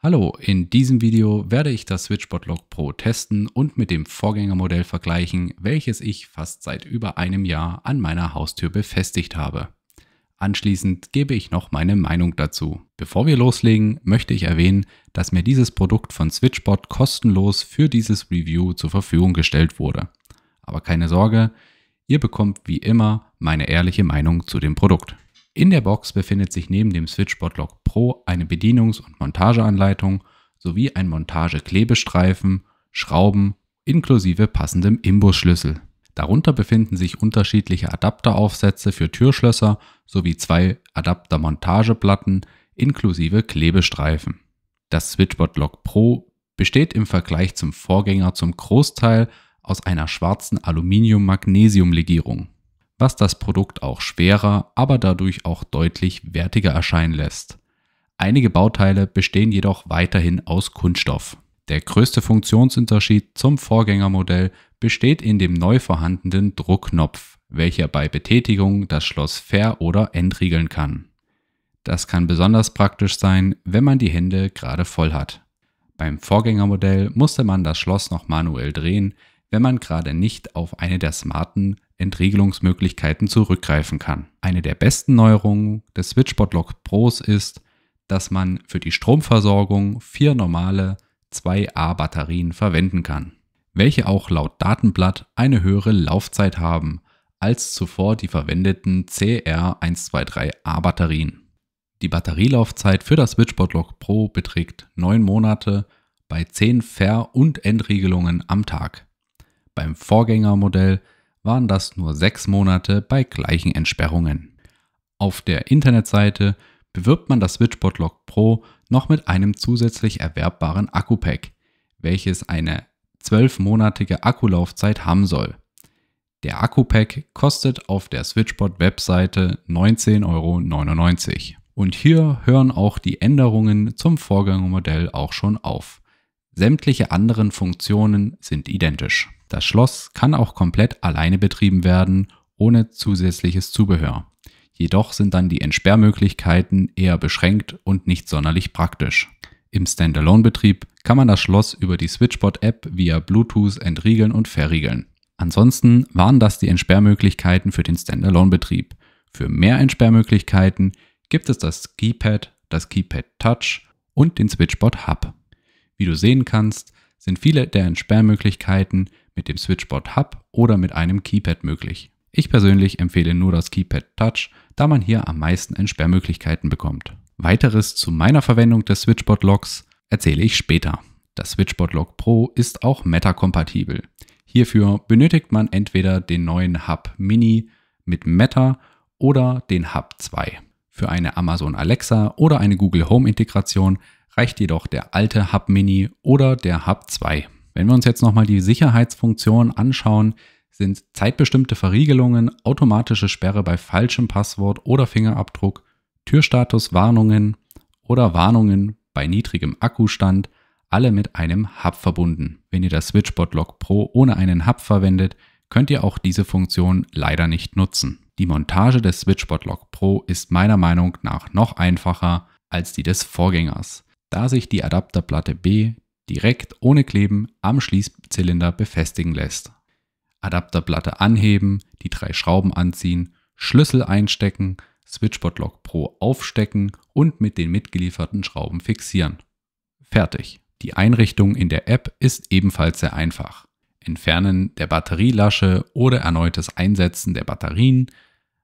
Hallo, in diesem Video werde ich das Switchbot SwitchBotLog Pro testen und mit dem Vorgängermodell vergleichen, welches ich fast seit über einem Jahr an meiner Haustür befestigt habe. Anschließend gebe ich noch meine Meinung dazu. Bevor wir loslegen, möchte ich erwähnen, dass mir dieses Produkt von SwitchBot kostenlos für dieses Review zur Verfügung gestellt wurde. Aber keine Sorge, ihr bekommt wie immer meine ehrliche Meinung zu dem Produkt. In der Box befindet sich neben dem Switchboard-Log Pro eine Bedienungs- und Montageanleitung sowie ein Montageklebestreifen, Schrauben inklusive passendem Imbusschlüssel. Darunter befinden sich unterschiedliche Adapteraufsätze für Türschlösser sowie zwei Adaptermontageplatten inklusive Klebestreifen. Das Switchboard Lock Pro besteht im Vergleich zum Vorgänger zum Großteil aus einer schwarzen Aluminium-Magnesium-Legierung was das Produkt auch schwerer, aber dadurch auch deutlich wertiger erscheinen lässt. Einige Bauteile bestehen jedoch weiterhin aus Kunststoff. Der größte Funktionsunterschied zum Vorgängermodell besteht in dem neu vorhandenen Druckknopf, welcher bei Betätigung das Schloss ver- oder entriegeln kann. Das kann besonders praktisch sein, wenn man die Hände gerade voll hat. Beim Vorgängermodell musste man das Schloss noch manuell drehen, wenn man gerade nicht auf eine der smarten Entriegelungsmöglichkeiten zurückgreifen kann. Eine der besten Neuerungen des SwitchBot-Log Pros ist, dass man für die Stromversorgung vier normale 2A-Batterien verwenden kann, welche auch laut Datenblatt eine höhere Laufzeit haben als zuvor die verwendeten CR123A-Batterien. Die Batterielaufzeit für das SwitchBot Log Pro beträgt 9 Monate bei 10 Ver- und Entriegelungen am Tag beim Vorgängermodell waren das nur sechs Monate bei gleichen Entsperrungen. Auf der Internetseite bewirbt man das Switchbot Log Pro noch mit einem zusätzlich erwerbbaren Akku-Pack, welches eine zwölfmonatige Akkulaufzeit haben soll. Der Akku-Pack kostet auf der Switchbot-Webseite 19,99 Euro. Und hier hören auch die Änderungen zum Vorgängermodell auch schon auf. Sämtliche anderen Funktionen sind identisch. Das Schloss kann auch komplett alleine betrieben werden, ohne zusätzliches Zubehör. Jedoch sind dann die Entsperrmöglichkeiten eher beschränkt und nicht sonderlich praktisch. Im Standalone-Betrieb kann man das Schloss über die Switchbot-App via Bluetooth entriegeln und verriegeln. Ansonsten waren das die Entsperrmöglichkeiten für den Standalone-Betrieb. Für mehr Entsperrmöglichkeiten gibt es das Keypad, das Keypad Touch und den Switchbot Hub. Wie du sehen kannst, sind viele der Entsperrmöglichkeiten mit dem Switchboard Hub oder mit einem Keypad möglich. Ich persönlich empfehle nur das Keypad Touch, da man hier am meisten Entsperrmöglichkeiten bekommt. Weiteres zu meiner Verwendung des Switchboard Logs erzähle ich später. Das Switchboard Log Pro ist auch Meta-kompatibel. Hierfür benötigt man entweder den neuen Hub Mini mit Meta oder den Hub 2. Für eine Amazon Alexa oder eine Google Home Integration reicht jedoch der alte Hub Mini oder der Hub 2. Wenn wir uns jetzt nochmal die Sicherheitsfunktion anschauen, sind zeitbestimmte Verriegelungen, automatische Sperre bei falschem Passwort oder Fingerabdruck, Türstatuswarnungen oder Warnungen bei niedrigem Akkustand alle mit einem Hub verbunden. Wenn ihr das SwitchBot Lock Pro ohne einen Hub verwendet, könnt ihr auch diese Funktion leider nicht nutzen. Die Montage des SwitchBot Lock Pro ist meiner Meinung nach noch einfacher als die des Vorgängers, da sich die Adapterplatte B direkt ohne Kleben am Schließzylinder befestigen lässt. Adapterplatte anheben, die drei Schrauben anziehen, Schlüssel einstecken, Switchbot Lock Pro aufstecken und mit den mitgelieferten Schrauben fixieren. Fertig. Die Einrichtung in der App ist ebenfalls sehr einfach. Entfernen der Batterielasche oder erneutes Einsetzen der Batterien,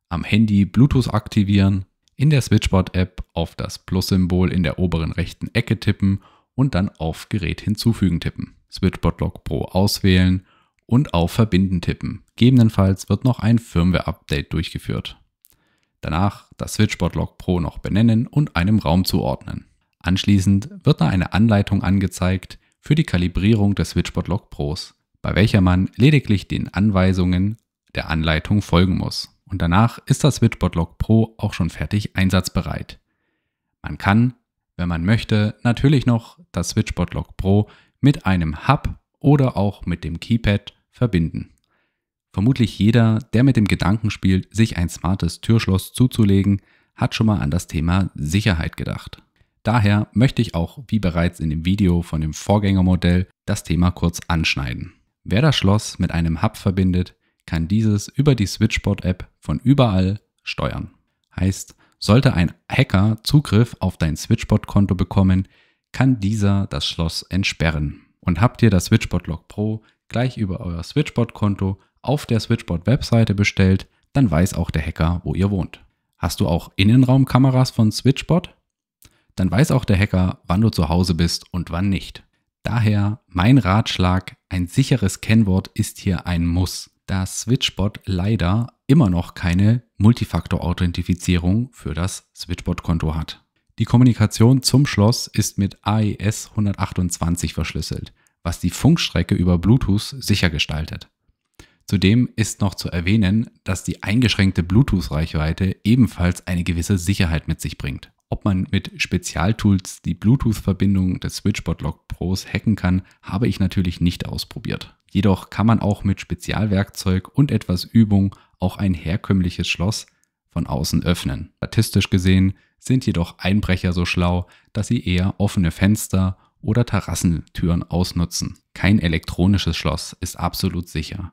am Handy Bluetooth aktivieren, in der Switchbot App auf das Plus-Symbol in der oberen rechten Ecke tippen und dann auf Gerät hinzufügen tippen. SwitchBotLog Pro auswählen und auf Verbinden tippen. Gegebenenfalls wird noch ein Firmware-Update durchgeführt. Danach das SwitchBotLog Pro noch benennen und einem Raum zuordnen. Anschließend wird da eine Anleitung angezeigt für die Kalibrierung des SwitchBotLog Pros, bei welcher man lediglich den Anweisungen der Anleitung folgen muss. Und danach ist das SwitchBotLog Pro auch schon fertig einsatzbereit. Man kann wenn man möchte, natürlich noch das SwitchBot Log Pro mit einem Hub oder auch mit dem Keypad verbinden. Vermutlich jeder, der mit dem Gedanken spielt, sich ein smartes Türschloss zuzulegen, hat schon mal an das Thema Sicherheit gedacht. Daher möchte ich auch, wie bereits in dem Video von dem Vorgängermodell, das Thema kurz anschneiden. Wer das Schloss mit einem Hub verbindet, kann dieses über die Switchbot app von überall steuern. Heißt, sollte ein Hacker Zugriff auf dein SwitchBot-Konto bekommen, kann dieser das Schloss entsperren. Und habt ihr das SwitchBot Log Pro gleich über euer SwitchBot-Konto auf der SwitchBot-Webseite bestellt, dann weiß auch der Hacker, wo ihr wohnt. Hast du auch Innenraumkameras von SwitchBot? Dann weiß auch der Hacker, wann du zu Hause bist und wann nicht. Daher mein Ratschlag, ein sicheres Kennwort ist hier ein Muss, da SwitchBot leider immer noch keine Multifaktor-Authentifizierung für das Switchbot-Konto hat. Die Kommunikation zum Schloss ist mit AES 128 verschlüsselt, was die Funkstrecke über Bluetooth sicher gestaltet. Zudem ist noch zu erwähnen, dass die eingeschränkte Bluetooth-Reichweite ebenfalls eine gewisse Sicherheit mit sich bringt. Ob man mit Spezialtools die Bluetooth-Verbindung des SwitchBot Log Pros hacken kann, habe ich natürlich nicht ausprobiert. Jedoch kann man auch mit Spezialwerkzeug und etwas Übung auch ein herkömmliches Schloss von außen öffnen. Statistisch gesehen sind jedoch Einbrecher so schlau, dass sie eher offene Fenster oder Terrassentüren ausnutzen. Kein elektronisches Schloss ist absolut sicher,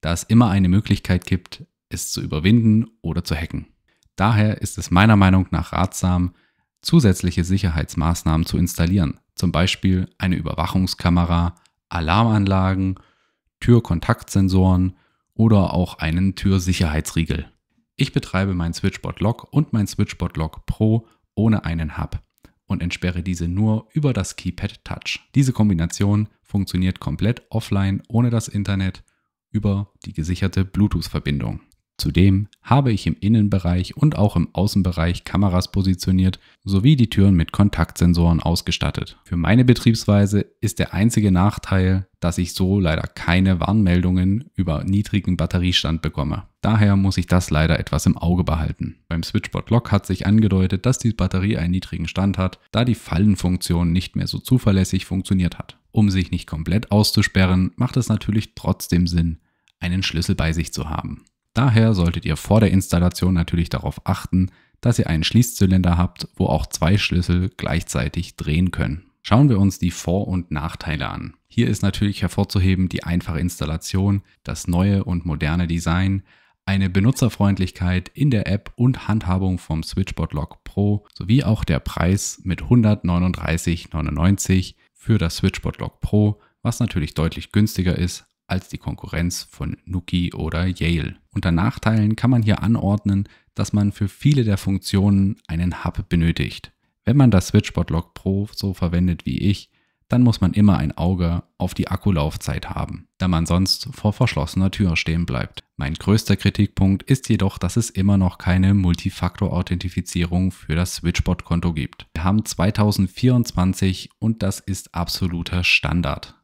da es immer eine Möglichkeit gibt, es zu überwinden oder zu hacken. Daher ist es meiner Meinung nach ratsam, zusätzliche Sicherheitsmaßnahmen zu installieren, zum Beispiel eine Überwachungskamera, Alarmanlagen, Türkontaktsensoren oder auch einen Türsicherheitsriegel. Ich betreibe mein Switchbot Lock und mein Switchbot Lock Pro ohne einen Hub und entsperre diese nur über das Keypad Touch. Diese Kombination funktioniert komplett offline ohne das Internet über die gesicherte Bluetooth-Verbindung. Zudem habe ich im Innenbereich und auch im Außenbereich Kameras positioniert sowie die Türen mit Kontaktsensoren ausgestattet. Für meine Betriebsweise ist der einzige Nachteil, dass ich so leider keine Warnmeldungen über niedrigen Batteriestand bekomme. Daher muss ich das leider etwas im Auge behalten. Beim Switchbot Lock hat sich angedeutet, dass die Batterie einen niedrigen Stand hat, da die Fallenfunktion nicht mehr so zuverlässig funktioniert hat. Um sich nicht komplett auszusperren, macht es natürlich trotzdem Sinn, einen Schlüssel bei sich zu haben. Daher solltet ihr vor der Installation natürlich darauf achten, dass ihr einen Schließzylinder habt, wo auch zwei Schlüssel gleichzeitig drehen können. Schauen wir uns die Vor- und Nachteile an. Hier ist natürlich hervorzuheben die einfache Installation, das neue und moderne Design, eine Benutzerfreundlichkeit in der App und Handhabung vom Switchbot Lock Pro sowie auch der Preis mit 139,99 für das Switchbot Lock Pro, was natürlich deutlich günstiger ist als die Konkurrenz von Nuki oder Yale. Unter Nachteilen kann man hier anordnen, dass man für viele der Funktionen einen Hub benötigt. Wenn man das SwitchBot Log Pro so verwendet wie ich, dann muss man immer ein Auge auf die Akkulaufzeit haben, da man sonst vor verschlossener Tür stehen bleibt. Mein größter Kritikpunkt ist jedoch, dass es immer noch keine Multifaktor-Authentifizierung für das SwitchBot-Konto gibt. Wir haben 2024 und das ist absoluter Standard.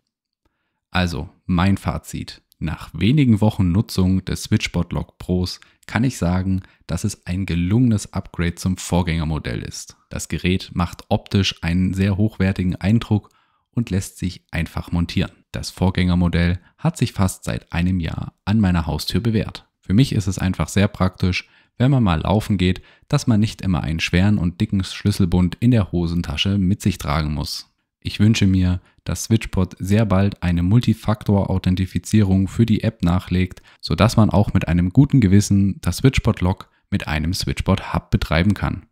Also, mein Fazit. Nach wenigen Wochen Nutzung des SwitchBot Log Pros kann ich sagen, dass es ein gelungenes Upgrade zum Vorgängermodell ist. Das Gerät macht optisch einen sehr hochwertigen Eindruck und lässt sich einfach montieren. Das Vorgängermodell hat sich fast seit einem Jahr an meiner Haustür bewährt. Für mich ist es einfach sehr praktisch, wenn man mal laufen geht, dass man nicht immer einen schweren und dicken Schlüsselbund in der Hosentasche mit sich tragen muss. Ich wünsche mir, dass SwitchPod sehr bald eine Multifaktor-Authentifizierung für die App nachlegt, sodass man auch mit einem guten Gewissen das SwitchPod-Log mit einem SwitchPod-Hub betreiben kann.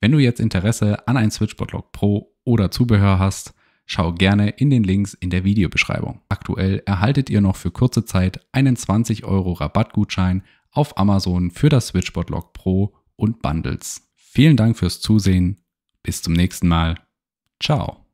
Wenn du jetzt Interesse an ein SwitchPod-Log Pro oder Zubehör hast, schau gerne in den Links in der Videobeschreibung. Aktuell erhaltet ihr noch für kurze Zeit einen 20 Euro Rabattgutschein auf Amazon für das SwitchBot Log Pro und Bundles. Vielen Dank fürs Zusehen. Bis zum nächsten Mal. Ciao.